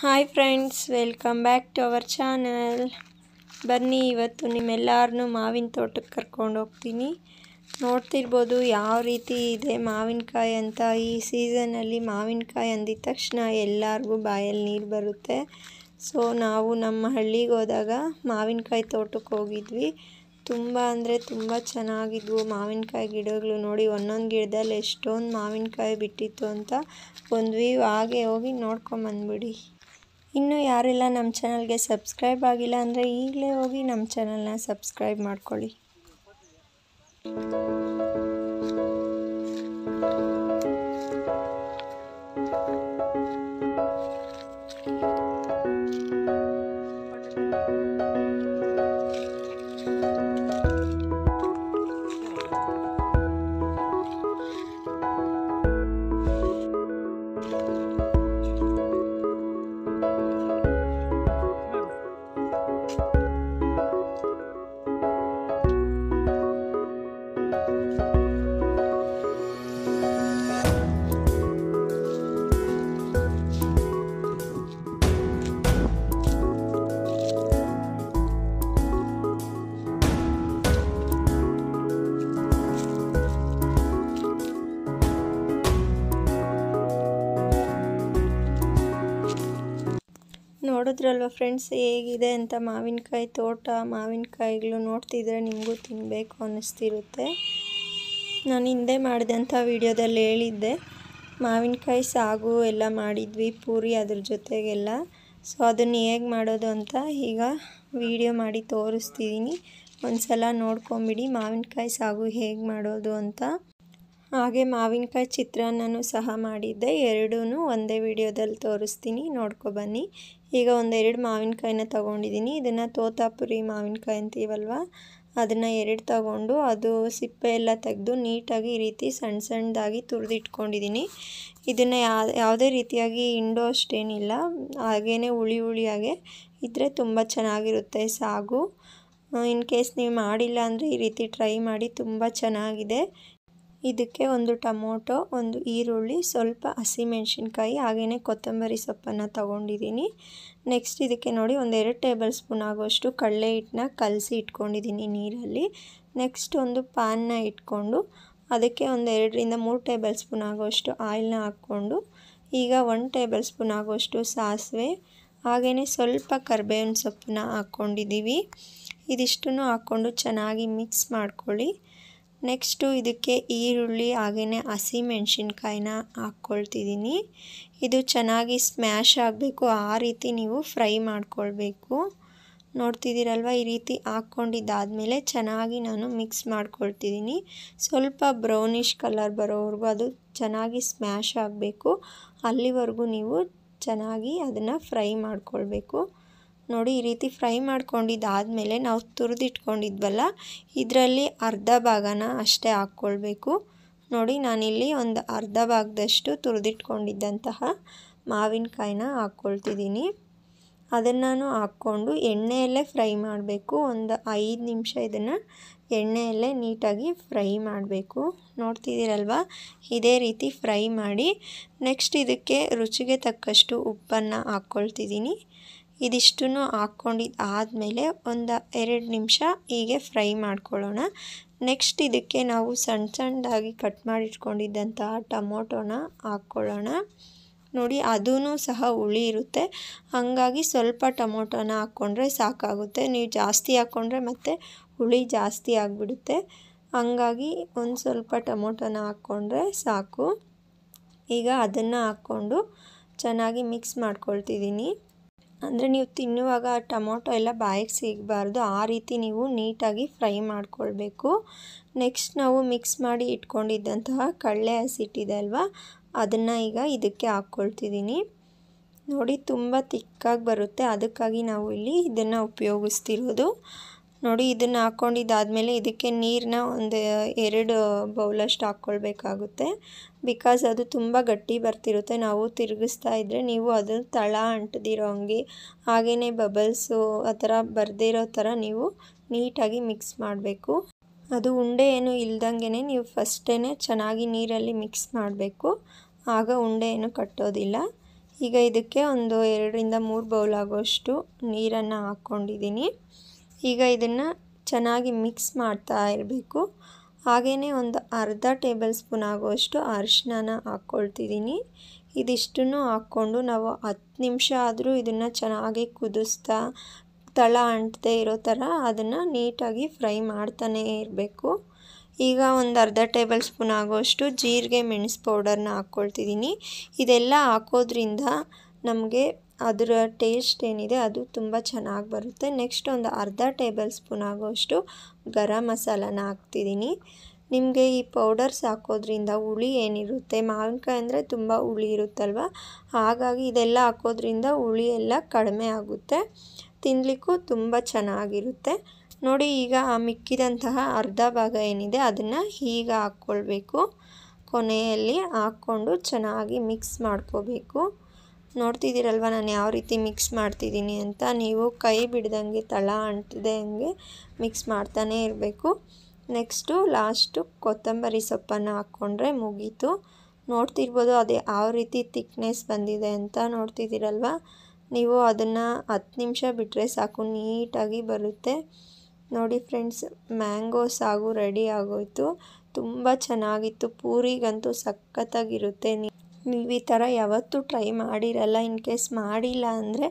hi friends welcome back to our channel ಬನ್ನಿ ಇವತ್ತು ನಿಮ್ಮೆಲ್ಲರನ್ನೂ ಮಾವಿನ ತೋಟಕ್ಕೆ ಕರ್ಕೊಂಡು ಹೋಗ್ತೀನಿ ನೋಡ್ತಿರ್ಬೋದು ಯಾವ ರೀತಿ ಇದೆ ಮಾವಿನಕಾಯಿ ಅಂತ ಈ ಸೀಸನಲ್ಲಿ ಮಾವಿನಕಾಯಿ ಅಂದಿದ ತಕ್ಷಣ ಎಲ್ಲರಿಗೂ ಬಾಯಲ್ಲಿ ನೀರು ಬರುತ್ತೆ ಸೊ ನಾವು ನಮ್ಮ ಹಳ್ಳಿಗೆ ಹೋದಾಗ ಮಾವಿನಕಾಯಿ ತೋಟಕ್ಕೆ ಹೋಗಿದ್ವಿ ತುಂಬ ಅಂದರೆ ತುಂಬ ಚೆನ್ನಾಗಿದ್ವು ಮಾವಿನಕಾಯಿ ಗಿಡಗಳು ನೋಡಿ ಒಂದೊಂದು ಗಿಡದಲ್ಲಿ ಎಷ್ಟೊಂದು ಮಾವಿನಕಾಯಿ ಬಿಟ್ಟಿತ್ತು ಅಂತ ಬಂದ್ವಿ ಹಾಗೆ ಹೋಗಿ ನೋಡ್ಕೊಂಬಂದ್ಬಿಡಿ ಇನ್ನು ಯಾರೆಲ್ಲ ನಮ್ಮ ಚಾನಲ್ಗೆ ಸಬ್ಸ್ಕ್ರೈಬ್ ಆಗಿಲ್ಲ ಅಂದರೆ ಈಗಲೇ ಹೋಗಿ ನಮ್ಮ ಚಾನಲ್ನ ಸಬ್ಸ್ಕ್ರೈಬ್ ಮಾಡ್ಕೊಳ್ಳಿ ನೋಡಿದ್ರಲ್ವ ಫ್ರೆಂಡ್ಸ್ ಹೇಗಿದೆ ಅಂತ ಮಾವಿನಕಾಯಿ ತೋಟ ಮಾವಿನಕಾಯಿಗಳು ನೋಡ್ತಿದ್ರೆ ನಿಮಗೂ ತಿನ್ನಬೇಕು ಅನ್ನಿಸ್ತಿರುತ್ತೆ ನಾನು ಹಿಂದೆ ಮಾಡಿದಂಥ ವಿಡಿಯೋದಲ್ಲಿ ಹೇಳಿದ್ದೆ ಮಾವಿನಕಾಯಿ ಸಾಗು ಎಲ್ಲ ಮಾಡಿದ್ವಿ ಪೂರಿ ಅದ್ರ ಜೊತೆಗೆಲ್ಲ ಸೊ ಅದನ್ನು ಹೇಗೆ ಮಾಡೋದು ಅಂತ ಈಗ ವಿಡಿಯೋ ಮಾಡಿ ತೋರಿಸ್ತಿದ್ದೀನಿ ಒಂದು ಸಲ ನೋಡ್ಕೊಂಬಿಡಿ ಮಾವಿನಕಾಯಿ ಸಾಗು ಹೇಗೆ ಮಾಡೋದು ಅಂತ ಹಾಗೆ ಮಾವಿನಕಾಯಿ ಚಿತ್ರಾನ್ನನೂ ಸಹ ಮಾಡಿದ್ದೆ ಎರಡೂ ಒಂದೇ ವಿಡಿಯೋದಲ್ಲಿ ತೋರಿಸ್ತೀನಿ ನೋಡ್ಕೊಬನ್ನಿ ಈಗ ಒಂದೆರಡು ಮಾವಿನಕಾಯಿನ ತೊಗೊಂಡಿದ್ದೀನಿ ಇದನ್ನು ತೋತಾಪುರಿ ಮಾವಿನಕಾಯಿ ಅಂತೀವಲ್ವ ಅದನ್ನು ಎರಡು ತಗೊಂಡು ಅದು ಸಿಪ್ಪೆ ಎಲ್ಲ ತೆಗೆದು ನೀಟಾಗಿ ಈ ರೀತಿ ಸಣ್ಣ ಸಣ್ಣದಾಗಿ ತುರಿದಿಟ್ಕೊಂಡಿದ್ದೀನಿ ಇದನ್ನು ಯಾವ ಯಾವುದೇ ರೀತಿಯಾಗಿ ಇಂಡೋ ಅಷ್ಟೇನಿಲ್ಲ ಹಾಗೇ ಹುಳಿ ಹುಳಿಯಾಗೆ ಇದ್ದರೆ ತುಂಬ ಚೆನ್ನಾಗಿರುತ್ತೆ ಸಾಗು ಇನ್ ಕೇಸ್ ನೀವು ಮಾಡಿಲ್ಲ ಅಂದರೆ ಈ ರೀತಿ ಟ್ರೈ ಮಾಡಿ ತುಂಬ ಚೆನ್ನಾಗಿದೆ ಇದಕ್ಕೆ ಒಂದು ಟೊಮೊಟೊ ಒಂದು ಈರುಳ್ಳಿ ಸ್ವಲ್ಪ ಹಸಿಮೆಣ್ಸಿನ್ಕಾಯಿ ಹಾಗೆಯೇ ಕೊತ್ತಂಬರಿ ಸೊಪ್ಪನ್ನು ತಗೊಂಡಿದ್ದೀನಿ ನೆಕ್ಸ್ಟ್ ಇದಕ್ಕೆ ನೋಡಿ ಒಂದು ಎರಡು ಟೇಬಲ್ ಸ್ಪೂನ್ ಆಗುವಷ್ಟು ಕಡಲೆ ಹಿಟ್ಟನ್ನ ಕಲಸಿ ಇಟ್ಕೊಂಡಿದ್ದೀನಿ ನೀರಲ್ಲಿ ನೆಕ್ಸ್ಟ್ ಒಂದು ಪ್ಯಾನ್ನ ಇಟ್ಕೊಂಡು ಅದಕ್ಕೆ ಒಂದು ಎರಡರಿಂದ ಮೂರು ಟೇಬಲ್ ಸ್ಪೂನ್ ಆಗುವಷ್ಟು ಆಯಿಲ್ನ ಹಾಕ್ಕೊಂಡು ಈಗ ಒನ್ ಟೇಬಲ್ ಸ್ಪೂನ್ ಆಗುವಷ್ಟು ಸಾಸಿವೆ ಹಾಗೆಯೇ ಸ್ವಲ್ಪ ಕರ್ಬೇವಿನ ಸೊಪ್ಪನ್ನ ಹಾಕ್ಕೊಂಡಿದ್ದೀವಿ ಇದಿಷ್ಟು ಹಾಕ್ಕೊಂಡು ಚೆನ್ನಾಗಿ ಮಿಕ್ಸ್ ಮಾಡ್ಕೊಳ್ಳಿ ನೆಕ್ಸ್ಟು ಇದಕ್ಕೆ ಈರುಳ್ಳಿ ಹಾಗೆಯೇ ಹಸಿಮೆಣ್ಸಿನ್ಕಾಯಿನ ಹಾಕ್ಕೊಳ್ತಿದ್ದೀನಿ ಇದು ಚೆನ್ನಾಗಿ ಸ್ಮ್ಯಾಶ್ ಆಗಬೇಕು ಆ ರೀತಿ ನೀವು ಫ್ರೈ ಮಾಡ್ಕೊಳ್ಬೇಕು ನೋಡ್ತಿದ್ದೀರಲ್ವ ಈ ರೀತಿ ಹಾಕ್ಕೊಂಡಿದ್ದಾದಮೇಲೆ ಚೆನ್ನಾಗಿ ನಾನು ಮಿಕ್ಸ್ ಮಾಡ್ಕೊಳ್ತಿದ್ದೀನಿ ಸ್ವಲ್ಪ ಬ್ರೌನಿಷ್ ಕಲರ್ ಬರೋವರೆಗೂ ಅದು ಚೆನ್ನಾಗಿ ಸ್ಮ್ಯಾಶ್ ಆಗಬೇಕು ಅಲ್ಲಿವರೆಗೂ ನೀವು ಚೆನ್ನಾಗಿ ಅದನ್ನು ಫ್ರೈ ಮಾಡ್ಕೊಳ್ಬೇಕು ನೋಡಿ ಈ ರೀತಿ ಫ್ರೈ ಮಾಡ್ಕೊಂಡಿದ್ದಾದಮೇಲೆ ನಾವು ತುರಿದಿಟ್ಕೊಂಡಿದ್ವಲ್ಲ ಇದರಲ್ಲಿ ಅರ್ಧ ಭಾಗನ ಅಷ್ಟೇ ಹಾಕ್ಕೊಳ್ಬೇಕು ನೋಡಿ ನಾನಿಲ್ಲಿ ಒಂದು ಅರ್ಧ ಭಾಗದಷ್ಟು ತುರಿದಿಟ್ಕೊಂಡಿದ್ದಂತಹ ಮಾವಿನಕಾಯಿನ ಹಾಕ್ಕೊಳ್ತಿದ್ದೀನಿ ಅದನ್ನು ಹಾಕ್ಕೊಂಡು ಎಣ್ಣೆಯಲ್ಲೇ ಫ್ರೈ ಮಾಡಬೇಕು ಒಂದು ಐದು ನಿಮಿಷ ಇದನ್ನು ಎಣ್ಣೆಯಲ್ಲೇ ನೀಟಾಗಿ ಫ್ರೈ ಮಾಡಬೇಕು ನೋಡ್ತಿದ್ದೀರಲ್ವ ಇದೇ ರೀತಿ ಫ್ರೈ ಮಾಡಿ ನೆಕ್ಸ್ಟ್ ಇದಕ್ಕೆ ರುಚಿಗೆ ತಕ್ಕಷ್ಟು ಉಪ್ಪನ್ನು ಹಾಕ್ಕೊಳ್ತಿದ್ದೀನಿ ಇದಿಷ್ಟನ್ನು ಹಾಕ್ಕೊಂಡಿದ್ದು ಆದಮೇಲೆ ಒಂದು ಎರಡು ನಿಮಿಷ ಹೀಗೆ ಫ್ರೈ ಮಾಡ್ಕೊಳ್ಳೋಣ ನೆಕ್ಸ್ಟ್ ಇದಕ್ಕೆ ನಾವು ಸಣ್ಣ ಸಣ್ಣದಾಗಿ ಕಟ್ ಮಾಡಿಟ್ಕೊಂಡಿದ್ದಂತಹ ಟೊಮೊಟೊನ ಹಾಕ್ಕೊಳ್ಳೋಣ ನೋಡಿ ಅದೂ ಸಹ ಹುಳಿ ಇರುತ್ತೆ ಹಾಗಾಗಿ ಸ್ವಲ್ಪ ಟೊಮೊಟೊನ ಹಾಕ್ಕೊಂಡ್ರೆ ಸಾಕಾಗುತ್ತೆ ನೀವು ಜಾಸ್ತಿ ಹಾಕ್ಕೊಂಡ್ರೆ ಮತ್ತೆ ಹುಳಿ ಜಾಸ್ತಿ ಆಗಿಬಿಡುತ್ತೆ ಹಂಗಾಗಿ ಒಂದು ಸ್ವಲ್ಪ ಟೊಮೊಟೊನ ಹಾಕ್ಕೊಂಡ್ರೆ ಸಾಕು ಈಗ ಅದನ್ನು ಹಾಕ್ಕೊಂಡು ಚೆನ್ನಾಗಿ ಮಿಕ್ಸ್ ಮಾಡ್ಕೊಳ್ತಿದ್ದೀನಿ ಅಂದರೆ ನೀವು ತಿನ್ನುವಾಗ ಟೊಮೊಟೊ ಎಲ್ಲ ಬಾಯಿಗೆ ಸಿಗಬಾರ್ದು ಆ ರೀತಿ ನೀವು ನೀಟಾಗಿ ಫ್ರೈ ಮಾಡಿಕೊಳ್ಬೇಕು ನೆಕ್ಸ್ಟ್ ನಾವು ಮಿಕ್ಸ್ ಮಾಡಿ ಇಟ್ಕೊಂಡಿದ್ದಂತಹ ಕಡಲೆ ಹಸಿಟ್ಟಿದೆ ಅಲ್ವಾ ಅದನ್ನು ಈಗ ಇದಕ್ಕೆ ಹಾಕ್ಕೊಳ್ತಿದ್ದೀನಿ ನೋಡಿ ತುಂಬ ತಿಕ್ಕಾಗಿ ಬರುತ್ತೆ ಅದಕ್ಕಾಗಿ ನಾವು ಇಲ್ಲಿ ಇದನ್ನು ಉಪಯೋಗಿಸ್ತಿರೋದು ನೋಡಿ ಇದನ್ನು ಹಾಕ್ಕೊಂಡಿದ್ದಾದಮೇಲೆ ಇದಕ್ಕೆ ನೀರನ್ನ ಒಂದು ಎರಡು ಬೌಲಷ್ಟು ಹಾಕ್ಕೊಳ್ಬೇಕಾಗುತ್ತೆ ಬಿಕಾಸ್ ಅದು ತುಂಬ ಗಟ್ಟಿ ಬರ್ತಿರುತ್ತೆ ನಾವು ತಿರುಗಿಸ್ತಾ ಇದ್ದರೆ ನೀವು ಅದನ್ನು ತಳ ಅಂಟದಿರೋ ಹಂಗೆ ಹಾಗೆಯೇ ಬಬಲ್ಸು ಆ ಥರ ಬರ್ದಿರೋ ಥರ ನೀವು ನೀಟಾಗಿ ಮಿಕ್ಸ್ ಮಾಡಬೇಕು ಅದು ಉಂಡೆ ಏನು ಇಲ್ದಂಗೆ ನೀವು ಫಸ್ಟೇ ಚೆನ್ನಾಗಿ ನೀರಲ್ಲಿ ಮಿಕ್ಸ್ ಮಾಡಬೇಕು ಆಗ ಉಂಡೆ ಏನು ಕಟ್ಟೋದಿಲ್ಲ ಈಗ ಇದಕ್ಕೆ ಒಂದು ಎರಡರಿಂದ ಮೂರು ಬೌಲ್ ಆಗೋಷ್ಟು ನೀರನ್ನು ಹಾಕ್ಕೊಂಡಿದ್ದೀನಿ ಈಗ ಇದನ್ನು ಚೆನ್ನಾಗಿ ಮಿಕ್ಸ್ ಮಾಡ್ತಾ ಇರಬೇಕು ಹಾಗೆಯೇ ಒಂದು ಅರ್ಧ ಟೇಬಲ್ ಸ್ಪೂನ್ ಆಗುವಷ್ಟು ಅರಿಶಿನ ಹಾಕ್ಕೊಳ್ತಿದ್ದೀನಿ ಇದಿಷ್ಟನ್ನು ಹಾಕ್ಕೊಂಡು ನಾವು ಹತ್ತು ನಿಮಿಷ ಆದರೂ ಇದನ್ನು ಚೆನ್ನಾಗಿ ಕುದಿಸ್ತಾ ತಳ ಅಂಟದೇ ಇರೋ ಥರ ಅದನ್ನು ನೀಟಾಗಿ ಫ್ರೈ ಮಾಡ್ತಾನೇ ಇರಬೇಕು ಈಗ ಒಂದು ಅರ್ಧ ಟೇಬಲ್ ಸ್ಪೂನ್ ಆಗೋಷ್ಟು ಜೀರಿಗೆ ಮೆಣಸು ಪೌಡರ್ನ ಹಾಕ್ಕೊಳ್ತಿದ್ದೀನಿ ಇದೆಲ್ಲ ಹಾಕೋದ್ರಿಂದ ನಮಗೆ ಅದರ ಟೇಸ್ಟ್ ಏನಿದೆ ಅದು ತುಂಬ ಚೆನ್ನಾಗಿ ಬರುತ್ತೆ ನೆಕ್ಸ್ಟ್ ಒಂದು ಅರ್ಧ ಟೇಬಲ್ ಸ್ಪೂನ್ ಆಗೋಷ್ಟು ಗರಂ ಮಸಾಲಾನ ಹಾಕ್ತಿದ್ದೀನಿ ನಿಮಗೆ ಈ ಪೌಡರ್ಸ್ ಹಾಕೋದ್ರಿಂದ ಹುಳಿ ಏನಿರುತ್ತೆ ಮಾವಿನಕಾಯಿ ಅಂದರೆ ತುಂಬ ಹುಳಿ ಇರುತ್ತಲ್ವ ಹಾಗಾಗಿ ಇದೆಲ್ಲ ಹಾಕೋದ್ರಿಂದ ಹುಳಿ ಎಲ್ಲ ಕಡಿಮೆ ಆಗುತ್ತೆ ತಿನ್ನಲಿಕ್ಕೂ ತುಂಬ ಚೆನ್ನಾಗಿರುತ್ತೆ ನೋಡಿ ಈಗ ಆ ಮಿಕ್ಕಿದಂತಹ ಅರ್ಧ ಭಾಗ ಏನಿದೆ ಅದನ್ನು ಹೀಗೆ ಹಾಕ್ಕೊಳ್ಬೇಕು ಕೊನೆಯಲ್ಲಿ ಹಾಕ್ಕೊಂಡು ಚೆನ್ನಾಗಿ ಮಿಕ್ಸ್ ಮಾಡ್ಕೋಬೇಕು ನೋಡ್ತಿದ್ದೀರಲ್ವ ನಾನು ಯಾವ ರೀತಿ ಮಿಕ್ಸ್ ಮಾಡ್ತಿದ್ದೀನಿ ಅಂತ ನೀವು ಕೈ ಬಿಡ್ದಂಗೆ ತಳ ಅಂಟದೆ ಹಂಗೆ ಮಿಕ್ಸ್ ಮಾಡ್ತಾನೆ ಇರಬೇಕು ನೆಕ್ಸ್ಟು ಲಾಸ್ಟು ಕೊತ್ತಂಬರಿ ಸೊಪ್ಪನ್ನು ಹಾಕ್ಕೊಂಡ್ರೆ ಮುಗೀತು ನೋಡ್ತಿರ್ಬೋದು ಅದೇ ಯಾವ ರೀತಿ ತಿಕ್ನೆಸ್ ಬಂದಿದೆ ಅಂತ ನೋಡ್ತಿದ್ದೀರಲ್ವ ನೀವು ಅದನ್ನು ಹತ್ತು ನಿಮಿಷ ಬಿಟ್ಟರೆ ಸಾಕು ನೀಟಾಗಿ ಬರುತ್ತೆ ನೋಡಿ ಫ್ರೆಂಡ್ಸ್ ಮ್ಯಾಂಗೋ ಸಾಗು ರೆಡಿ ಆಗೋಯ್ತು ತುಂಬ ಚೆನ್ನಾಗಿತ್ತು ಪೂರಿಗಂತೂ ಸಖತ್ತಾಗಿರುತ್ತೆ ನೀವು ಈ ಥರ ಯಾವತ್ತೂ ಟ್ರೈ ಮಾಡಿರಲ್ಲ ಇನ್ ಕೇಸ್ ಮಾಡಿಲ್ಲ ಅಂದರೆ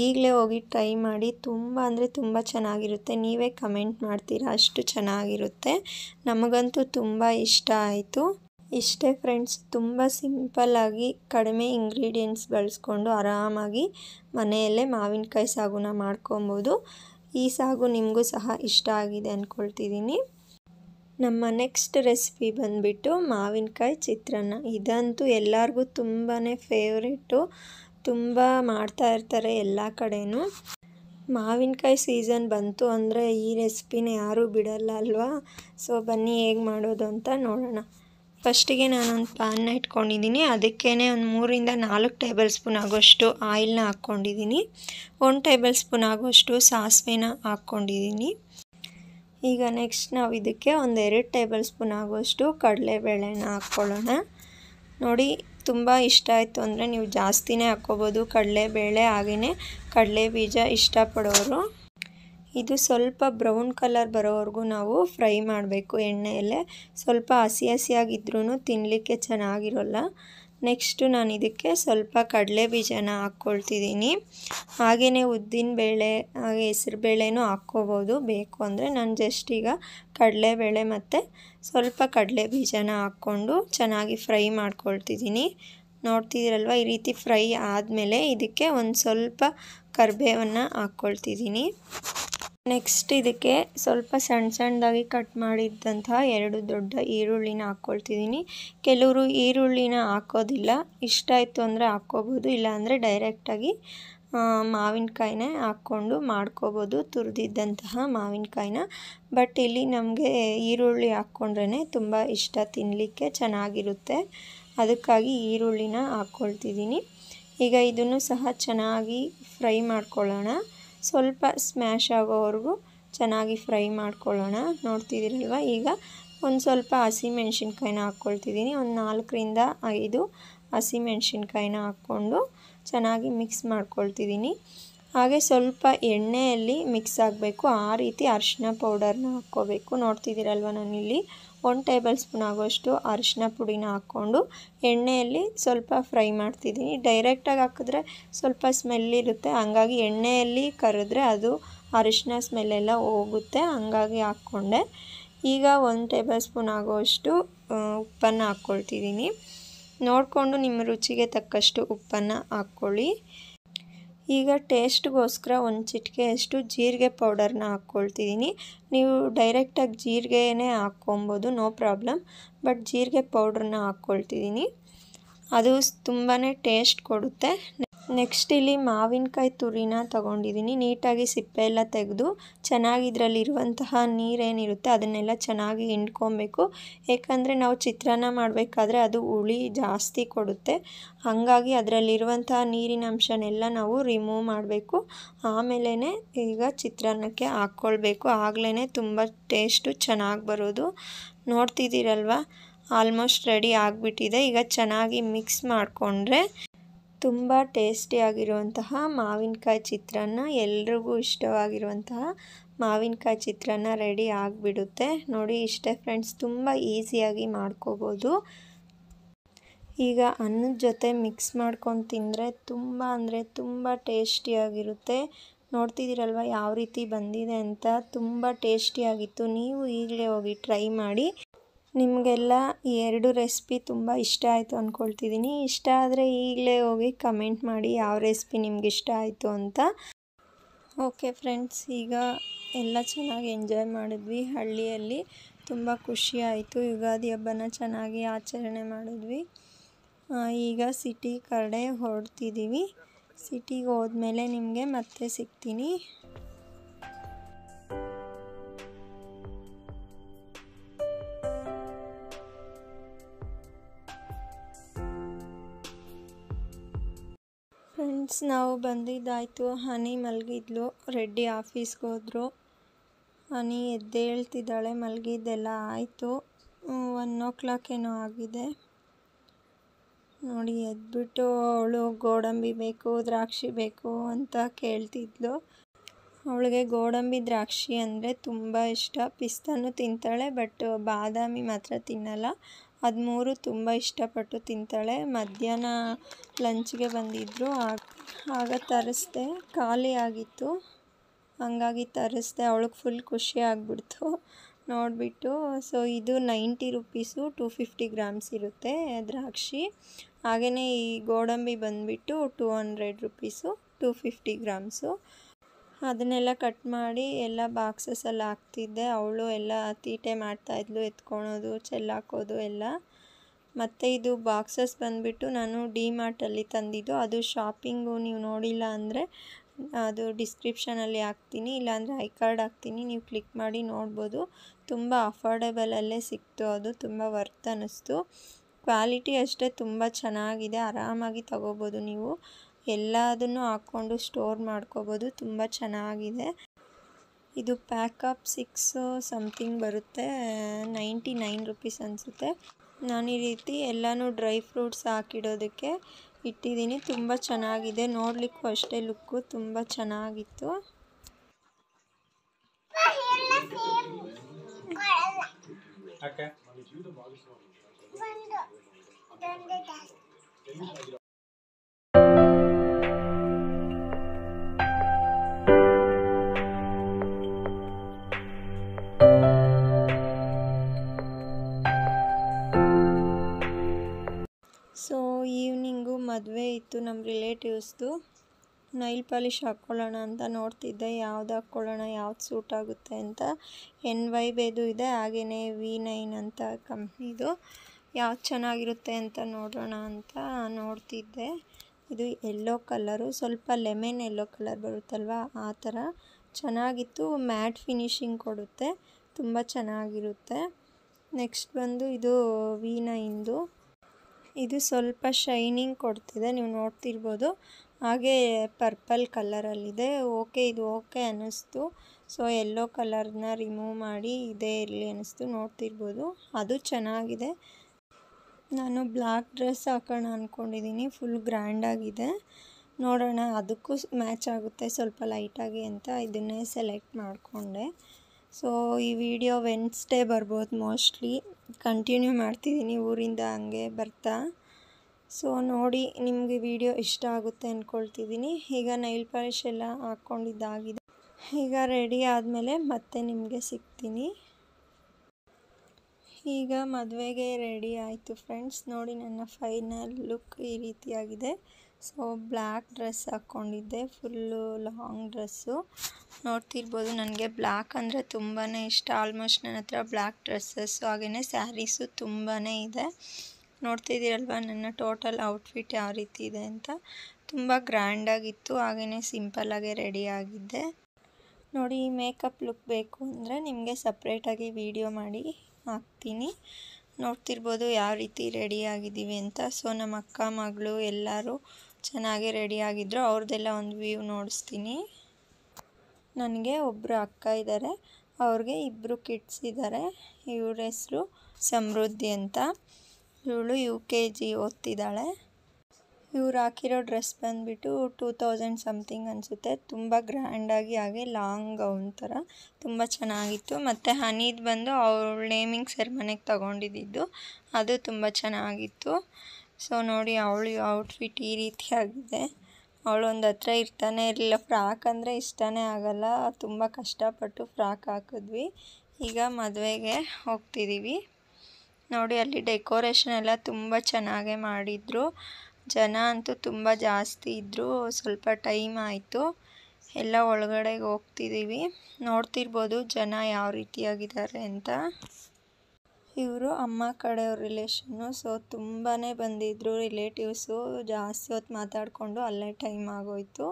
ಈಗಲೇ ಹೋಗಿ ಟ್ರೈ ಮಾಡಿ ತುಂಬ ಅಂದರೆ ತುಂಬ ಚೆನ್ನಾಗಿರುತ್ತೆ ನೀವೇ ಕಮೆಂಟ್ ಮಾಡ್ತೀರಾ ಅಷ್ಟು ಚೆನ್ನಾಗಿರುತ್ತೆ ನಮಗಂತೂ ತುಂಬ ಇಷ್ಟ ಆಯಿತು ಇಷ್ಟೇ ಫ್ರೆಂಡ್ಸ್ ತುಂಬ ಸಿಂಪಲ್ಲಾಗಿ ಕಡಿಮೆ ಇಂಗ್ರೀಡಿಯೆಂಟ್ಸ್ ಬಳಸ್ಕೊಂಡು ಆರಾಮಾಗಿ ಮನೆಯಲ್ಲೇ ಮಾವಿನಕಾಯಿ ಸಾಗುನ ಮಾಡ್ಕೊಬೋದು ಈ ಸಾಗು ನಿಮಗೂ ಸಹ ಇಷ್ಟ ಆಗಿದೆ ಅಂದ್ಕೊಳ್ತಿದ್ದೀನಿ ನಮ್ಮ ನೆಕ್ಸ್ಟ್ ರೆಸಿಪಿ ಬಂದುಬಿಟ್ಟು ಮಾವಿನಕಾಯಿ ಚಿತ್ರಾನ್ನ ಇದಂತೂ ಎಲ್ಲರಿಗೂ ತುಂಬಾ ಫೇವ್ರೇಟು ತುಂಬ ಮಾಡ್ತಾಯಿರ್ತಾರೆ ಎಲ್ಲ ಕಡೆಯೂ ಮಾವಿನಕಾಯಿ ಸೀಸನ್ ಬಂತು ಅಂದರೆ ಈ ರೆಸಿಪಿನ ಯಾರೂ ಬಿಡಲ್ಲ ಅಲ್ವಾ ಸೊ ಬನ್ನಿ ಹೇಗೆ ಮಾಡೋದು ಅಂತ ನೋಡೋಣ ಫಸ್ಟಿಗೆ ನಾನೊಂದು ಪ್ಯಾನ್ನ ಇಟ್ಕೊಂಡಿದ್ದೀನಿ ಅದಕ್ಕೇ ಒಂದು ಮೂರಿಂದ ನಾಲ್ಕು ಟೇಬಲ್ ಸ್ಪೂನ್ ಆಗೋಷ್ಟು ಆಯಿಲ್ನ ಹಾಕ್ಕೊಂಡಿದ್ದೀನಿ ಒಂದು ಟೇಬಲ್ ಸ್ಪೂನ್ ಆಗೋಷ್ಟು ಸಾಸಿವೆನ ಹಾಕ್ಕೊಂಡಿದ್ದೀನಿ ಈಗ ನೆಕ್ಸ್ಟ್ ನಾವು ಇದಕ್ಕೆ ಒಂದು ಎರಡು ಟೇಬಲ್ ಸ್ಪೂನ್ ಆಗುವಷ್ಟು ಕಡಲೆಬೇಳೆನ ಹಾಕ್ಕೊಳ್ಳೋಣ ನೋಡಿ ತುಂಬ ಇಷ್ಟ ಆಯಿತು ಅಂದರೆ ನೀವು ಜಾಸ್ತಿನೇ ಹಾಕ್ಕೋಬೋದು ಕಡಲೆಬೇಳೆ ಹಾಗೆಯೇ ಕಡಲೆ ಬೀಜ ಇಷ್ಟಪಡೋರು ಇದು ಸ್ವಲ್ಪ ಬ್ರೌನ್ ಕಲರ್ ಬರೋವರೆಗೂ ನಾವು ಫ್ರೈ ಮಾಡಬೇಕು ಎಣ್ಣೆಯಲ್ಲೇ ಸ್ವಲ್ಪ ಹಸಿ ಹಸಿಯಾಗಿದ್ರೂ ತಿನ್ನಲಿಕ್ಕೆ ಚೆನ್ನಾಗಿರೋಲ್ಲ ನೆಕ್ಸ್ಟು ನಾನು ಇದಕ್ಕೆ ಸ್ವಲ್ಪ ಕಡಲೆ ಬೀಜನ ಹಾಕ್ಕೊಳ್ತಿದ್ದೀನಿ ಹಾಗೆಯೇ ಉದ್ದಿನಬೇಳೆ ಹಾಗೆ ಬೇಳೆನೂ ಹಾಕ್ಕೋಬೋದು ಬೇಕು ಅಂದರೆ ನಾನು ಜಸ್ಟ್ ಈಗ ಕಡಲೆಬೇಳೆ ಮತ್ತು ಸ್ವಲ್ಪ ಕಡಲೆ ಬೀಜನ ಹಾಕ್ಕೊಂಡು ಚೆನ್ನಾಗಿ ಫ್ರೈ ಮಾಡ್ಕೊಳ್ತಿದ್ದೀನಿ ನೋಡ್ತಿದ್ದೀರಲ್ವ ಈ ರೀತಿ ಫ್ರೈ ಆದಮೇಲೆ ಇದಕ್ಕೆ ಒಂದು ಸ್ವಲ್ಪ ಕರ್ಬೇವನ್ನು ಹಾಕ್ಕೊಳ್ತಿದ್ದೀನಿ ನೆಕ್ಸ್ಟ್ ಇದಕ್ಕೆ ಸ್ವಲ್ಪ ಸಣ್ಣ ಸಣ್ಣದಾಗಿ ಕಟ್ ಮಾಡಿದ್ದಂತಹ ಎರಡು ದೊಡ್ಡ ಈರುಳ್ಳಿನ ಹಾಕ್ಕೊಳ್ತಿದ್ದೀನಿ ಕೆಲವರು ಈರುಳ್ಳಿನ ಹಾಕೋದಿಲ್ಲ ಇಷ್ಟ ಆಯಿತು ಅಂದರೆ ಹಾಕ್ಕೋಬೋದು ಇಲ್ಲಾಂದರೆ ಡೈರೆಕ್ಟಾಗಿ ಮಾವಿನಕಾಯಿನೇ ಹಾಕ್ಕೊಂಡು ಮಾಡ್ಕೋಬೋದು ತುರಿದಿದ್ದಂತಹ ಮಾವಿನಕಾಯಿನ ಬಟ್ ಇಲ್ಲಿ ನಮಗೆ ಈರುಳ್ಳಿ ಹಾಕ್ಕೊಂಡ್ರೇ ತುಂಬ ಇಷ್ಟ ತಿನ್ನಲಿಕ್ಕೆ ಚೆನ್ನಾಗಿರುತ್ತೆ ಅದಕ್ಕಾಗಿ ಈರುಳ್ಳಿನ ಹಾಕ್ಕೊಳ್ತಿದ್ದೀನಿ ಈಗ ಇದನ್ನು ಸಹ ಚೆನ್ನಾಗಿ ಫ್ರೈ ಮಾಡ್ಕೊಳ್ಳೋಣ ಸ್ವಲ್ಪ ಸ್ಮ್ಯಾಶ್ ಆಗೋವರೆಗೂ ಚೆನ್ನಾಗಿ ಫ್ರೈ ಮಾಡ್ಕೊಳ್ಳೋಣ ನೋಡ್ತಿದ್ದೀರಲ್ವ ಈಗ ಒಂದು ಸ್ವಲ್ಪ ಹಸಿಮೆಣ್ಸಿನ್ಕಾಯಿನ ಹಾಕ್ಕೊಳ್ತಿದ್ದೀನಿ ಒಂದು ನಾಲ್ಕರಿಂದ ಐದು ಹಸಿಮೆಣ್ಸಿನ್ಕಾಯಿನ ಹಾಕ್ಕೊಂಡು ಚೆನ್ನಾಗಿ ಮಿಕ್ಸ್ ಮಾಡ್ಕೊಳ್ತಿದ್ದೀನಿ ಹಾಗೆ ಸ್ವಲ್ಪ ಎಣ್ಣೆಯಲ್ಲಿ ಮಿಕ್ಸ್ ಆಗಬೇಕು ಆ ರೀತಿ ಅರಿಶಿನ ಪೌಡರ್ನ ಹಾಕ್ಕೋಬೇಕು ನೋಡ್ತಿದ್ದೀರಲ್ವ ನಾನಿಲ್ಲಿ ಒಂದು ಟೇಬಲ್ ಸ್ಪೂನ್ ಆಗೋಷ್ಟು ಅರಿಶಿನ ಪುಡಿನ ಹಾಕ್ಕೊಂಡು ಎಣ್ಣೆಯಲ್ಲಿ ಸ್ವಲ್ಪ ಫ್ರೈ ಮಾಡ್ತಿದ್ದೀನಿ ಡೈರೆಕ್ಟಾಗಿ ಹಾಕಿದ್ರೆ ಸ್ವಲ್ಪ ಸ್ಮೆಲ್ ಇರುತ್ತೆ ಹಂಗಾಗಿ ಎಣ್ಣೆಯಲ್ಲಿ ಕರೆದ್ರೆ ಅದು ಅರಿಶಿನ ಸ್ಮೆಲ್ಲೆಲ್ಲ ಹೋಗುತ್ತೆ ಹಂಗಾಗಿ ಹಾಕ್ಕೊಂಡೆ ಈಗ ಒಂದು ಟೇಬಲ್ ಸ್ಪೂನ್ ಆಗೋಷ್ಟು ಉಪ್ಪನ್ನು ಹಾಕ್ಕೊಳ್ತಿದ್ದೀನಿ ನೋಡಿಕೊಂಡು ನಿಮ್ಮ ರುಚಿಗೆ ತಕ್ಕಷ್ಟು ಉಪ್ಪನ್ನು ಹಾಕ್ಕೊಳ್ಳಿ ಈಗ ಟೇಸ್ಟ್ಗೋಸ್ಕರ ಒಂದು ಅಷ್ಟು ಜೀರಿಗೆ ಪೌಡರ್ನ ಹಾಕ್ಕೊಳ್ತಿದ್ದೀನಿ ನೀವು ಡೈರೆಕ್ಟಾಗಿ ಜೀರಿಗೆನೇ ಹಾಕ್ಕೊಬೋದು ನೋ ಪ್ರಾಬ್ಲಮ್ ಬಟ್ ಜೀರಿಗೆ ಪೌಡ್ರನ್ನ ಹಾಕ್ಕೊಳ್ತಿದ್ದೀನಿ ಅದು ತುಂಬಾ ಟೇಸ್ಟ್ ಕೊಡುತ್ತೆ ನೆಕ್ಸ್ಟ್ ಇಲ್ಲಿ ಮಾವಿನಕಾಯಿ ತುರಿನ ತಗೊಂಡಿದ್ದೀನಿ ನೀಟಾಗಿ ಸಿಪ್ಪೆ ಎಲ್ಲ ತೆಗೆದು ಚೆನ್ನಾಗಿ ಇದರಲ್ಲಿರುವಂತಹ ನೀರೇನಿರುತ್ತೆ ಅದನ್ನೆಲ್ಲ ಚೆನ್ನಾಗಿ ಹಿಂಡ್ಕೊಬೇಕು ಏಕೆಂದರೆ ನಾವು ಚಿತ್ರಾನ್ನ ಮಾಡಬೇಕಾದ್ರೆ ಅದು ಹುಳಿ ಜಾಸ್ತಿ ಕೊಡುತ್ತೆ ಹಾಗಾಗಿ ಅದರಲ್ಲಿರುವಂತಹ ನೀರಿನ ಅಂಶನೆಲ್ಲ ನಾವು ರಿಮೂವ್ ಮಾಡಬೇಕು ಆಮೇಲೆ ಈಗ ಚಿತ್ರಾನ್ನಕ್ಕೆ ಹಾಕ್ಕೊಳ್ಬೇಕು ಆಗಲೇ ತುಂಬ ಟೇಸ್ಟು ಚೆನ್ನಾಗಿ ಬರೋದು ನೋಡ್ತಿದ್ದೀರಲ್ವ ಆಲ್ಮೋಸ್ಟ್ ರೆಡಿ ಆಗಿಬಿಟ್ಟಿದೆ ಈಗ ಚೆನ್ನಾಗಿ ಮಿಕ್ಸ್ ಮಾಡಿಕೊಂಡ್ರೆ ತುಂಬ ಟೇಸ್ಟಿಯಾಗಿರುವಂತಹ ಮಾವಿನಕಾಯಿ ಚಿತ್ರಾನ್ನ ಎಲ್ರಿಗೂ ಇಷ್ಟವಾಗಿರುವಂತಹ ಮಾವಿನಕಾಯಿ ಚಿತ್ರಾನ್ನ ರೆಡಿ ಆಗಿಬಿಡುತ್ತೆ ನೋಡಿ ಇಷ್ಟೇ ಫ್ರೆಂಡ್ಸ್ ತುಂಬ ಈಸಿಯಾಗಿ ಮಾಡ್ಕೋಬೋದು ಈಗ ಅನ್ನದ ಜೊತೆ ಮಿಕ್ಸ್ ಮಾಡ್ಕೊಂಡು ತಿಂದರೆ ತುಂಬ ಅಂದರೆ ತುಂಬ ಟೇಸ್ಟಿಯಾಗಿರುತ್ತೆ ನೋಡ್ತಿದ್ದೀರಲ್ವ ಯಾವ ರೀತಿ ಬಂದಿದೆ ಅಂತ ತುಂಬ ಟೇಸ್ಟಿಯಾಗಿತ್ತು ನೀವು ಈಗಲೇ ಹೋಗಿ ಟ್ರೈ ಮಾಡಿ ನಿಮಗೆಲ್ಲ ಈ ಎರಡು ರೆಸಿಪಿ ತುಂಬ ಇಷ್ಟ ಆಯಿತು ಅಂದ್ಕೊಳ್ತಿದ್ದೀನಿ ಇಷ್ಟ ಆದರೆ ಈಗಲೇ ಹೋಗಿ ಕಮೆಂಟ್ ಮಾಡಿ ಯಾವ ರೆಸಿಪಿ ನಿಮ್ಗೆ ಇಷ್ಟ ಆಯಿತು ಅಂತ ಓಕೆ ಫ್ರೆಂಡ್ಸ್ ಈಗ ಎಲ್ಲ ಚೆನ್ನಾಗಿ ಎಂಜಾಯ್ ಮಾಡಿದ್ವಿ ಹಳ್ಳಿಯಲ್ಲಿ ತುಂಬ ಖುಷಿ ಆಯಿತು ಯುಗಾದಿ ಹಬ್ಬನ ಚೆನ್ನಾಗಿ ಆಚರಣೆ ಮಾಡಿದ್ವಿ ಈಗ ಸಿಟಿ ಕಡೆ ಹೊರಡ್ತಿದ್ದೀವಿ ಸಿಟಿಗೆ ಹೋದ್ಮೇಲೆ ನಿಮಗೆ ಮತ್ತೆ ಸಿಗ್ತೀನಿ ನಾವು ಬಂದಿದ್ದಾಯಿತು ಹನಿ ಮಲಗಿದ್ಲು ರೆಡ್ಡಿ ಆಫೀಸ್ಗೆ ಹೋದರು ಹನಿ ಎದ್ದೇಳ್ತಿದ್ದಾಳೆ ಮಲಗಿದ್ದೆಲ್ಲ ಆಯಿತು ಒನ್ ಓ ಕ್ಲಾಕ್ ಏನೋ ಆಗಿದೆ ನೋಡಿ ಎದ್ಬಿಟ್ಟು ಅವಳು ಗೋಡಂಬಿ ಬೇಕು ದ್ರಾಕ್ಷಿ ಬೇಕು ಅಂತ ಕೇಳ್ತಿದ್ಲು ಅವಳಿಗೆ ಗೋಡಂಬಿ ದ್ರಾಕ್ಷಿ ಅಂದರೆ ತುಂಬ ಇಷ್ಟ ಪಿಸ್ತಾನು ತಿಂತಾಳೆ ಬಟ್ ಬಾದಾಮಿ ಮಾತ್ರ ತಿನ್ನಲ್ಲ ಅದು ಮೂರು ತುಂಬ ಇಷ್ಟಪಟ್ಟು ತಿಂತಾಳೆ ಮಧ್ಯಾಹ್ನ ಲಂಚ್ಗೆ ಬಂದಿದ್ದರು ಆಗ ತರಿಸ್ದೆ ಖಾಲಿ ಆಗಿತ್ತು ಹಂಗಾಗಿ ತರಿಸ್ದೆ ಅವಳಿಗೆ ಫುಲ್ ಖುಷಿ ಆಗಿಬಿಡ್ತು ನೋಡಿಬಿಟ್ಟು ಸೊ ಇದು ninety rupees two fifty grams ಇರುತ್ತೆ ದ್ರಾಕ್ಷಿ ಹಾಗೆಯೇ ಈ ಗೋಡಂಬಿ ಬಂದುಬಿಟ್ಟು two hundred rupees two fifty grams ಅದನ್ನೆಲ್ಲ ಕಟ್ ಮಾಡಿ ಎಲ್ಲ ಬಾಕ್ಸಸಲ್ಲಿ ಹಾಕ್ತಿದ್ದೆ ಅವಳು ಎಲ್ಲ ತೀಟೆ ಮಾಡ್ತಾಯಿದ್ಲು ಎತ್ಕೊಳೋದು ಚೆಲ್ಲಾಕೋದು ಎಲ್ಲ ಮತ್ತು ಇದು ಬಾಕ್ಸಸ್ ಬಂದುಬಿಟ್ಟು ನಾನು ಡಿ ಮಾರ್ಟಲ್ಲಿ ತಂದಿದ್ದು ಅದು ಶಾಪಿಂಗು ನೀವು ನೋಡಿಲ್ಲ ಅಂದರೆ ಅದು ಡಿಸ್ಕ್ರಿಪ್ಷನಲ್ಲಿ ಹಾಕ್ತೀನಿ ಇಲ್ಲಾಂದರೆ ಐ ಕಾರ್ಡ್ ಹಾಕ್ತೀನಿ ನೀವು ಕ್ಲಿಕ್ ಮಾಡಿ ನೋಡ್ಬೋದು ತುಂಬ ಅಫೋರ್ಡೆಬಲಲ್ಲೇ ಸಿಕ್ತು ಅದು ತುಂಬ ವರ್ತ್ ಅನ್ನಿಸ್ತು ಕ್ವಾಲಿಟಿ ಅಷ್ಟೇ ತುಂಬ ಚೆನ್ನಾಗಿದೆ ಆರಾಮಾಗಿ ತಗೋಬೋದು ನೀವು ಎಲ್ಲದನ್ನು ಹಾಕ್ಕೊಂಡು ಸ್ಟೋರ್ ಮಾಡ್ಕೋಬೋದು ತುಂಬ ಚೆನ್ನಾಗಿದೆ ಇದು ಪ್ಯಾಕಪ್ ಸಿಕ್ಸು ಸಮ್ಥಿಂಗ್ ಬರುತ್ತೆ ನೈಂಟಿ ನೈನ್ ರುಪೀಸ್ ಅನಿಸುತ್ತೆ ನಾನು ಈ ರೀತಿ ಎಲ್ಲನೂ ಡ್ರೈ ಫ್ರೂಟ್ಸ್ ಹಾಕಿಡೋದಕ್ಕೆ ಇಟ್ಟಿದ್ದೀನಿ ತುಂಬ ಚೆನ್ನಾಗಿದೆ ನೋಡಲಿಕ್ಕೂ ಅಷ್ಟೇ ಲುಕ್ಕು ತುಂಬ ಚೆನ್ನಾಗಿತ್ತು ಈವ್ನಿಂಗು ಮದುವೆ ಇತ್ತು ನಮ್ಮ ರಿಲೇಟಿವ್ಸ್ದು ನೈಲ್ ಪಾಲಿಷ್ ಹಾಕ್ಕೊಳ್ಳೋಣ ಅಂತ ನೋಡ್ತಿದ್ದೆ ಯಾವ್ದು ಹಾಕ್ಕೊಳ್ಳೋಣ ಯಾವ್ದು ಸೂಟ್ ಆಗುತ್ತೆ ಅಂತ ಎನ್ ವೈ ಬೇದು ಇದೆ ಹಾಗೆಯೇ ವಿ ನೈನ್ ಅಂತ ಕಂಪ್ನಿದು ಯಾವ್ದು ಚೆನ್ನಾಗಿರುತ್ತೆ ಅಂತ ನೋಡೋಣ ಅಂತ ನೋಡ್ತಿದ್ದೆ ಇದು ಎಲ್ಲೋ ಕಲರು ಸ್ವಲ್ಪ ಲೆಮನ್ ಎಲ್ಲೋ ಕಲರ್ ಬರುತ್ತಲ್ವ ಆ ಥರ ಚೆನ್ನಾಗಿತ್ತು ಮ್ಯಾಟ್ ಫಿನಿಶಿಂಗ್ ಕೊಡುತ್ತೆ ತುಂಬ ಚೆನ್ನಾಗಿರುತ್ತೆ ನೆಕ್ಸ್ಟ್ ಬಂದು ಇದು ವಿ ನೈನ್ದು ಇದು ಸ್ವಲ್ಪ ಶೈನಿಂಗ್ ಕೊಡ್ತಿದೆ ನೀವು ನೋಡ್ತಿರ್ಬೋದು ಹಾಗೆ ಪರ್ಪಲ್ ಕಲರಲ್ಲಿದೆ ಓಕೆ ಇದು ಓಕೆ ಅನ್ನಿಸ್ತು ಸೊ ಎಲ್ಲೋ ಕಲರ್ನ ರಿಮೂವ್ ಮಾಡಿ ಇದೇ ಇರಲಿ ಅನ್ನಿಸ್ತು ನೋಡ್ತಿರ್ಬೋದು ಅದು ಚೆನ್ನಾಗಿದೆ ನಾನು ಬ್ಲ್ಯಾಕ್ ಡ್ರೆಸ್ ಹಾಕೋಣ ಅಂದ್ಕೊಂಡಿದ್ದೀನಿ ಫುಲ್ ಗ್ರ್ಯಾಂಡಾಗಿದೆ ನೋಡೋಣ ಅದಕ್ಕೂ ಮ್ಯಾಚ್ ಆಗುತ್ತೆ ಸ್ವಲ್ಪ ಲೈಟಾಗಿ ಅಂತ ಇದನ್ನೇ ಸೆಲೆಕ್ಟ್ ಮಾಡಿಕೊಂಡೆ ಸೊ ಈ ವಿಡಿಯೋ ವೆನ್ಸ್ಡೇ ಬರ್ಬೋದು ಮೋಸ್ಟ್ಲಿ ಕಂಟಿನ್ಯೂ ಮಾಡ್ತಿದ್ದೀನಿ ಊರಿಂದ ಹಂಗೆ ಬರ್ತಾ ಸೊ ನೋಡಿ ನಿಮಗೆ ವಿಡಿಯೋ ಇಷ್ಟ ಆಗುತ್ತೆ ಅಂದ್ಕೊಳ್ತಿದ್ದೀನಿ ಈಗ ನೈಲ್ ಪಾಲಿಶ್ ಎಲ್ಲ ಹಾಕ್ಕೊಂಡಿದ್ದಾಗಿದೆ ಈಗ ರೆಡಿ ಆದಮೇಲೆ ಮತ್ತೆ ನಿಮಗೆ ಸಿಗ್ತೀನಿ ಈಗ ಮದುವೆಗೆ ರೆಡಿ ಆಯಿತು ಫ್ರೆಂಡ್ಸ್ ನೋಡಿ ನನ್ನ ಫೈನಲ್ ಲುಕ್ ಈ ರೀತಿಯಾಗಿದೆ ಸೊ ಬ್ಲ್ಯಾಕ್ ಡ್ರೆಸ್ ಹಾಕ್ಕೊಂಡಿದ್ದೆ ಫುಲ್ಲು ಲಾಂಗ್ ಡ್ರೆಸ್ಸು ನೋಡ್ತಿರ್ಬೋದು ನನಗೆ ಬ್ಲ್ಯಾಕ್ ಅಂದರೆ ತುಂಬಾ ಇಷ್ಟ ಆಲ್ಮೋಸ್ಟ್ ನನ್ನ ಹತ್ರ ಬ್ಲ್ಯಾಕ್ ಡ್ರೆಸ್ಸಸ್ಸು ಹಾಗೆಯೇ ಸ್ಯಾರೀಸು ತುಂಬಾ ಇದೆ ನೋಡ್ತಿದ್ದೀರಲ್ವ ನನ್ನ ಟೋಟಲ್ ಔಟ್ಫಿಟ್ ಯಾವ ರೀತಿ ಇದೆ ಅಂತ ತುಂಬ ಗ್ರ್ಯಾಂಡಾಗಿತ್ತು ಹಾಗೆಯೇ ಸಿಂಪಲ್ಲಾಗೆ ಆಗಿದ್ದೆ ನೋಡಿ ಮೇಕಪ್ ಲುಕ್ ಬೇಕು ಅಂದರೆ ನಿಮಗೆ ಸಪ್ರೇಟಾಗಿ ವೀಡಿಯೋ ಮಾಡಿ ಹಾಕ್ತೀನಿ ನೋಡ್ತಿರ್ಬೋದು ಯಾವ ರೀತಿ ರೆಡಿ ಆಗಿದ್ದೀವಿ ಅಂತ ಸೊ ನಮ್ಮ ಅಕ್ಕ ಮಗಳು ಎಲ್ಲರೂ ಚೆನ್ನಾಗಿ ರೆಡಿಯಾಗಿದ್ದರು ಅವ್ರದ್ದೆಲ್ಲ ಒಂದು ವ್ಯೂ ನೋಡಿಸ್ತೀನಿ ನನಗೆ ಒಬ್ಬರು ಅಕ್ಕ ಇದ್ದಾರೆ ಅವ್ರಿಗೆ ಇಬ್ಬರು ಕಿಡ್ಸ್ ಇದ್ದಾರೆ ಇವ್ರ ಹೆಸರು ಸಮೃದ್ಧಿ ಅಂತ ಇವಳು ಯು ಕೆ ಜಿ ಓದ್ತಿದ್ದಾಳೆ ಇವ್ರು ಹಾಕಿರೋ ಡ್ರೆಸ್ ಬಂದುಬಿಟ್ಟು ಟೂ ತೌಸಂಡ್ ಸಮಥಿಂಗ್ ಅನಿಸುತ್ತೆ ತುಂಬ ಗ್ರ್ಯಾಂಡಾಗಿ ಹಾಗೆ ಲಾಂಗ್ ಗೌನ್ ಥರ ತುಂಬ ಚೆನ್ನಾಗಿತ್ತು ಮತ್ತು ಹನೀದ್ ಬಂದು ಅವ್ರ ನೇಮಿಂಗ್ ಸೆರೆಮನೆಗೆ ತೊಗೊಂಡಿದ್ದು ಅದು ತುಂಬ ಚೆನ್ನಾಗಿತ್ತು ಸೊ ನೋಡಿ ಅವಳು ಔಟ್ಫಿಟ್ ಈ ರೀತಿ ಆಗಿದೆ ಒಂದು ಹತ್ರ ಇರ್ತಾನೆ ಇರಲಿಲ್ಲ ಫ್ರಾಕ್ ಅಂದರೆ ಇಷ್ಟನೇ ಆಗಲ್ಲ ತುಂಬ ಕಷ್ಟಪಟ್ಟು ಫ್ರಾಕ್ ಹಾಕಿದ್ವಿ ಈಗ ಮದುವೆಗೆ ಹೋಗ್ತಿದ್ದೀವಿ ನೋಡಿ ಅಲ್ಲಿ ಡೆಕೋರೇಷನ್ ಎಲ್ಲ ತುಂಬ ಚೆನ್ನಾಗೇ ಮಾಡಿದರು ಜನ ಅಂತೂ ತುಂಬ ಜಾಸ್ತಿ ಇದ್ದರು ಸ್ವಲ್ಪ ಟೈಮ್ ಆಯಿತು ಎಲ್ಲ ಒಳಗಡೆ ಹೋಗ್ತಿದ್ದೀವಿ ನೋಡ್ತಿರ್ಬೋದು ಜನ ಯಾವ ರೀತಿಯಾಗಿದ್ದಾರೆ ಅಂತ ಇವರು ಅಮ್ಮ ಕಡೆಯವ್ರ ರಿಲೇಷನ್ನು ಸೊ ತುಂಬಾ ಬಂದಿದ್ದರು ರಿಲೇಟಿವ್ಸು ಜಾಸ್ತಿ ಹೊತ್ತು ಮಾತಾಡಿಕೊಂಡು ಅಲ್ಲೇ ಟೈಮ್ ಆಗೋಯಿತು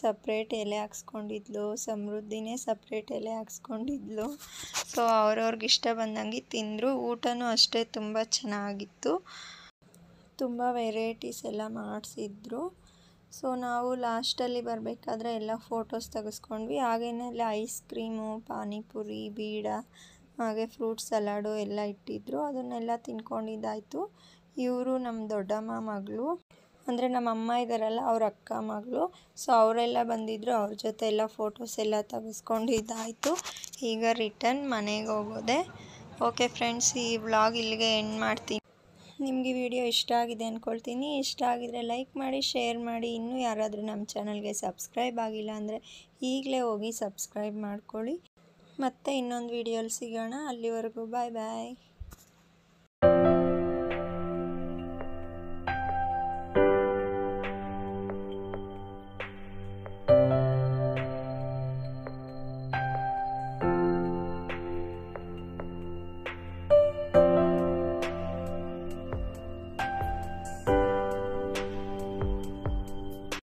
ಸಪ್ರೇಟ್ ಎಲೆ ಹಾಕ್ಸ್ಕೊಂಡಿದ್ಲು ಸಮೃದ್ಧಿನೇ ಸಪ್ರೇಟ್ ಎಲೆ ಹಾಕ್ಸ್ಕೊಂಡಿದ್ಲು ಸೊ ಅವ್ರವ್ರಿಗೆ ಇಷ್ಟ ಬಂದಂಗೆ ತಿಂದರು ಊಟನೂ ಅಷ್ಟೇ ತುಂಬ ಚೆನ್ನಾಗಿತ್ತು ತುಂಬ ವೆರೈಟೀಸ್ ಎಲ್ಲ ಮಾಡಿಸಿದ್ರು ಸೊ ನಾವು ಲಾಸ್ಟಲ್ಲಿ ಬರಬೇಕಾದ್ರೆ ಎಲ್ಲ ಫೋಟೋಸ್ ತೆಗೆಸ್ಕೊಂಡ್ವಿ ಹಾಗೇನೆಲ್ಲ ಐಸ್ ಕ್ರೀಮು ಪಾನಿಪುರಿ ಬೀಡ ಹಾಗೆ ಫ್ರೂಟ್ ಸಲಾಡು ಎಲ್ಲ ಇಟ್ಟಿದ್ರು ಅದನ್ನೆಲ್ಲ ತಿನ್ಕೊಂಡಿದ್ದಾಯಿತು ಇವರು ನಮ್ಮ ದೊಡ್ಡಮ್ಮ ಮಗಳು ಅಂದರೆ ನಮ್ಮ ಅಮ್ಮ ಇದ್ದಾರಲ್ಲ ಅವ್ರ ಅಕ್ಕ ಮಗಳು ಸೊ ಅವರೆಲ್ಲ ಬಂದಿದ್ದರು ಅವ್ರ ಜೊತೆ ಎಲ್ಲ ಫೋಟೋಸ್ ಎಲ್ಲ ತೆಗೆಸ್ಕೊಂಡು ಇದಾಯಿತು ಈಗ ರಿಟರ್ನ್ ಮನೆಗೆ ಹೋಗೋದೆ ಓಕೆ ಫ್ರೆಂಡ್ಸ್ ಈ ವ್ಲಾಗ್ ಇಲ್ಲಿಗೆ ಎಂಡ್ ಮಾಡ್ತೀನಿ ನಿಮಗೆ ವಿಡಿಯೋ ಇಷ್ಟ ಆಗಿದೆ ಅಂದ್ಕೊಳ್ತೀನಿ ಇಷ್ಟ ಆಗಿದರೆ ಲೈಕ್ ಮಾಡಿ ಶೇರ್ ಮಾಡಿ ಇನ್ನೂ ಯಾರಾದರೂ ನಮ್ಮ ಚಾನಲ್ಗೆ ಸಬ್ಸ್ಕ್ರೈಬ್ ಆಗಿಲ್ಲ ಅಂದರೆ ಈಗಲೇ ಹೋಗಿ ಸಬ್ಸ್ಕ್ರೈಬ್ ಮಾಡ್ಕೊಳ್ಳಿ ಮತ್ತೆ ಇನ್ನೊಂದು ವಿಡಿಯೋಲಿ ಸಿಗೋಣ ಅಲ್ಲಿವರೆಗೂ ಬಾಯ್ ಬಾಯ್